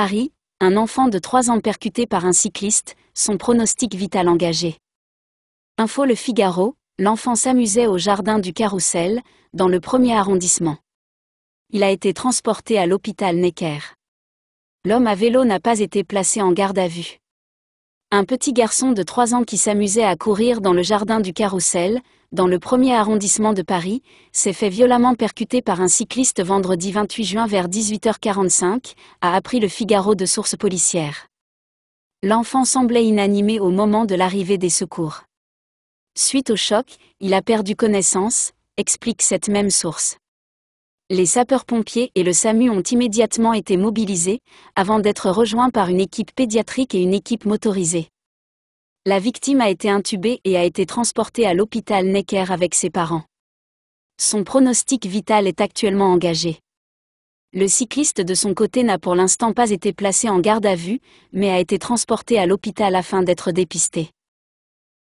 Paris, un enfant de 3 ans percuté par un cycliste, son pronostic vital engagé. Info Le Figaro, l'enfant s'amusait au jardin du Carrousel, dans le premier arrondissement. Il a été transporté à l'hôpital Necker. L'homme à vélo n'a pas été placé en garde à vue. Un petit garçon de 3 ans qui s'amusait à courir dans le jardin du Carrousel, dans le premier arrondissement de Paris, s'est fait violemment percuter par un cycliste vendredi 28 juin vers 18h45, a appris le Figaro de sources policières. L'enfant semblait inanimé au moment de l'arrivée des secours. Suite au choc, il a perdu connaissance, explique cette même source. Les sapeurs-pompiers et le SAMU ont immédiatement été mobilisés, avant d'être rejoints par une équipe pédiatrique et une équipe motorisée. La victime a été intubée et a été transportée à l'hôpital Necker avec ses parents. Son pronostic vital est actuellement engagé. Le cycliste de son côté n'a pour l'instant pas été placé en garde à vue, mais a été transporté à l'hôpital afin d'être dépisté.